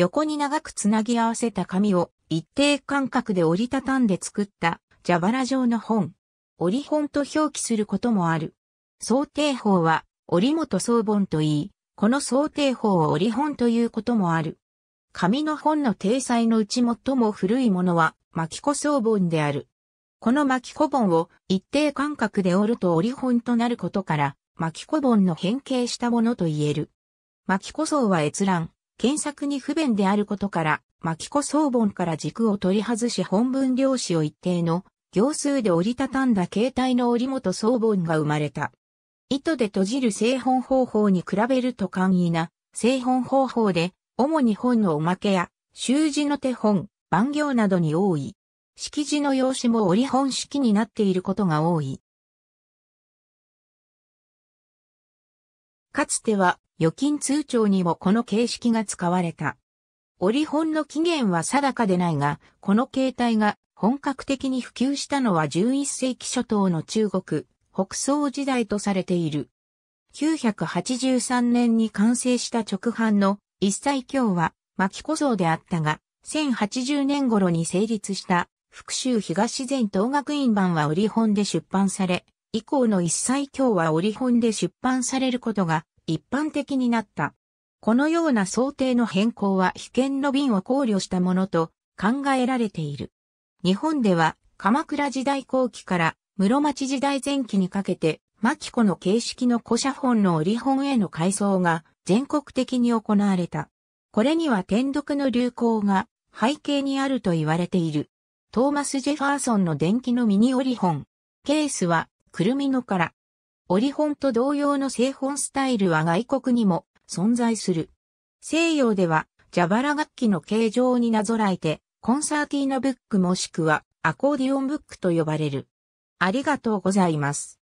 横に長くつなぎ合わせた紙を一定間隔で折りたたんで作った蛇腹状の本。折本と表記することもある。想定法は折元総本といい、この想定法を折本ということもある。紙の本の体裁のうち最も古いものは巻子総本である。この巻子本を一定間隔で折ると折本となることから、巻子本の変形したものと言える。巻子層は閲覧、検索に不便であることから、巻子総本から軸を取り外し本文量子を一定の行数で折りたたんだ形態の折元総本が生まれた。糸で閉じる製本方法に比べると簡易な製本方法で、主に本のおまけや、習字の手本、番行などに多い。式字の用紙も折本式になっていることが多い。かつては預金通帳にもこの形式が使われた。折本の起源は定かでないが、この形態が本格的に普及したのは11世紀初頭の中国、北宋時代とされている。983年に完成した直販の一切経は巻小僧であったが、1080年頃に成立した福州東前東学院版は折本で出版され、以降の一切経は折本で出版されることが一般的になった。このような想定の変更は被験の便を考慮したものと考えられている。日本では鎌倉時代後期から室町時代前期にかけて、牧子の形式の古写本の折本への改装が全国的に行われた。これには天読の流行が背景にあると言われている。トーマス・ジェファーソンの電気のミニ折本。ケースは、くるみのから。オリ本と同様の製本スタイルは外国にも存在する。西洋では、蛇腹楽器の形状になぞらえて、コンサーティーナブックもしくはアコーディオンブックと呼ばれる。ありがとうございます。